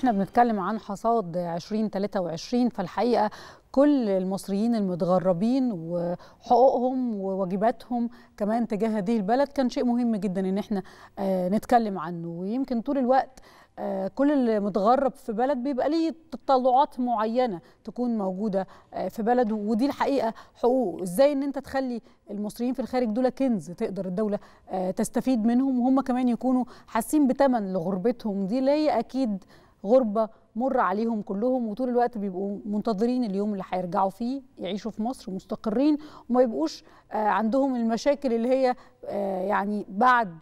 احنا بنتكلم عن حصاد 2023 فالحقيقه كل المصريين المتغربين وحقوقهم وواجباتهم كمان تجاه هذه البلد كان شيء مهم جدا ان احنا آه، نتكلم عنه ويمكن طول الوقت آه، كل اللي متغرب في بلد بيبقى ليه تطلعات معينه تكون موجوده آه، في بلده ودي الحقيقه حقوق ازاي ان انت تخلي المصريين في الخارج دول كنز تقدر الدوله تستفيد منهم وهم كمان يكونوا حاسين بتمن لغربتهم دي لا اكيد غربه مر عليهم كلهم وطول الوقت بيبقوا منتظرين اليوم اللي هيرجعوا فيه يعيشوا في مصر مستقرين وما يبقوش آه، عندهم المشاكل اللي هي آه، يعني بعد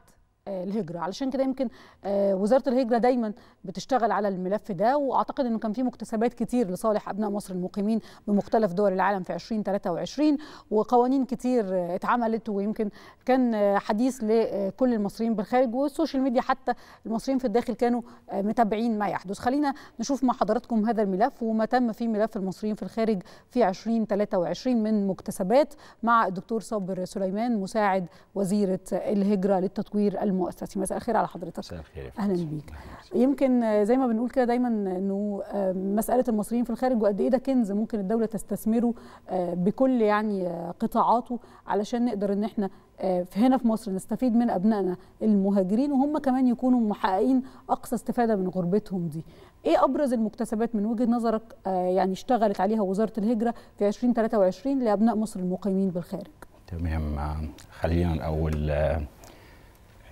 الهجره آه، علشان كده يمكن آه، وزاره الهجره دايما بتشتغل على الملف ده واعتقد انه كان في مكتسبات كتير لصالح ابناء مصر المقيمين بمختلف دول العالم في 2023 وقوانين كتير اتعملت ويمكن كان آه، حديث لكل المصريين بالخارج والسوشيال ميديا حتى المصريين في الداخل كانوا متابعين ما يحدث خلينا نشوف مع حضراتكم هذا الملف وما تم في ملف المصريين في الخارج في 2023 من مكتسبات مع الدكتور صابر سليمان مساعد وزيره الهجره للتطوير الم مؤسسي مساء الخير على حضرتك مساء الخير اهلا بيك يمكن زي ما بنقول كده دايما انه آه، مساله المصريين في الخارج وقد ايه ده كنز ممكن الدوله تستثمره آه، بكل يعني آه، قطاعاته علشان نقدر ان احنا هنا في مصر نستفيد من ابنائنا المهاجرين وهم كمان يكونوا محققين اقصى استفاده من غربتهم دي ايه ابرز المكتسبات من وجهه نظرك يعني اشتغلت عليها وزاره الهجره في 2023 لابناء مصر المقيمين بالخارج تمام خلينا الاول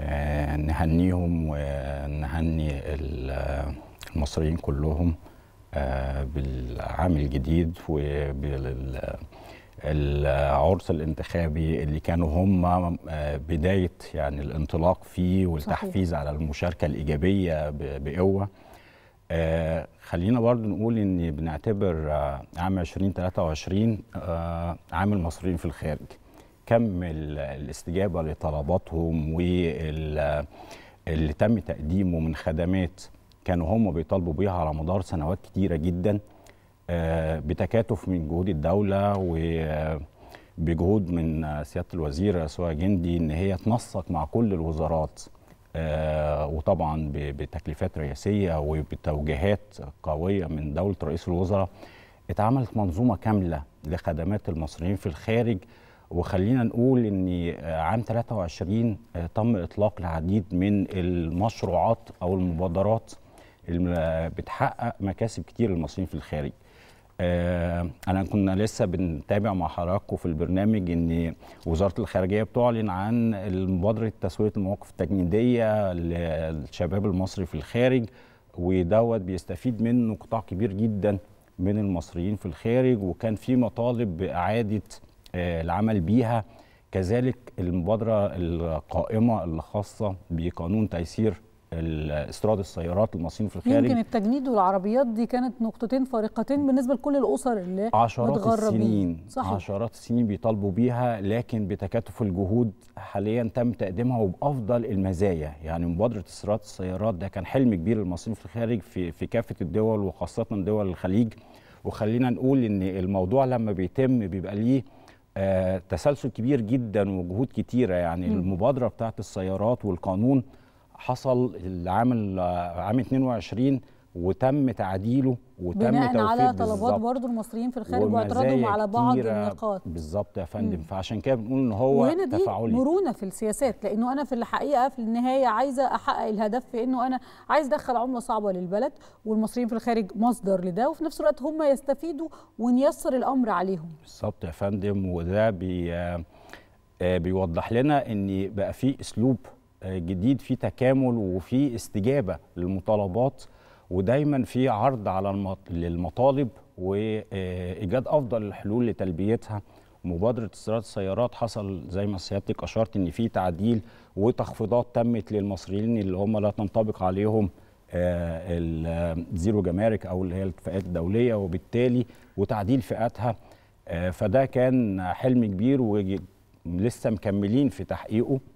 آه، نهنيهم ونهني المصريين كلهم آه، بالعام الجديد وبالعرس الانتخابي اللي كانوا هم آه، بداية يعني الانطلاق فيه والتحفيز صحيح. على المشاركة الإيجابية بقوة خلينا برضو نقول ان بنعتبر عام 2023 عام المصريين في الخارج كم الاستجابه لطلباتهم واللي تم تقديمه من خدمات كانوا هم بيطالبوا بيها على مدار سنوات كتيره جدا آه، بتكاتف من جهود الدوله و آه، بجهود من سياده الوزيره سواء جندي ان هي تنسق مع كل الوزارات آه، وطبعا بتكليفات رئاسيه وبتوجيهات قويه من دوله رئيس الوزراء اتعملت منظومه كامله لخدمات المصريين في الخارج وخلينا نقول ان عام 23 آه، تم اطلاق العديد من المشروعات او المبادرات اللي بتحقق مكاسب كتير للمصريين في الخارج آه، انا كنا لسه بنتابع مع حضراتكم في البرنامج ان وزاره الخارجيه بتعلن عن مبادره تسويه المواقف التجنيديه للشباب المصري في الخارج ودوت بيستفيد منه قطاع كبير جدا من المصريين في الخارج وكان في مطالب باعاده آه، العمل بيها كذلك المبادرة القائمة الخاصة بقانون تيسير استيراد السيارات المصريين في الخارج يمكن التجنيد والعربيات دي كانت نقطتين فارقتين بالنسبه لكل الاسر اللي عشرات السنين صحيح. عشرات السنين بيطالبوا بيها لكن بتكاتف الجهود حاليا تم تقديمها وبافضل المزايا يعني مبادره استيراد السيارات ده كان حلم كبير للمصريين في الخارج في في كافه الدول وخاصه دول الخليج وخلينا نقول ان الموضوع لما بيتم بيبقى ليه آه، تسلسل كبير جدا وجهود كتيره يعني م. المبادره بتاعت السيارات والقانون حصل العام العام 22 وتم تعديله وتم بناء على طلبات برضه المصريين في الخارج واعتراضهم على بعض النقاط بالظبط يا فندم فعشان كده بنقول ان هو وهنا دي تفاعلي مرونه في السياسات لانه انا في الحقيقه في النهايه عايزه احقق الهدف في انه انا عايز ادخل عمله صعبه للبلد والمصريين في الخارج مصدر لده وفي نفس الوقت هم يستفيدوا ونيسر الامر عليهم بالظبط يا فندم وده بي آه، آه، بيوضح لنا ان بقى في اسلوب آه، جديد في تكامل وفي استجابه للمطالبات ودايما في عرض على للمطالب وايجاد آه، افضل الحلول لتلبيتها مبادره استيراد السيارات حصل زي ما سيادتك اشرت ان في تعديل وتخفيضات تمت للمصريين اللي هم لا تنطبق عليهم آه، الزيرو جمارك او اللي هي الاتفاقات الدوليه وبالتالي وتعديل فئاتها آه، فده كان حلم كبير ولسه مكملين في تحقيقه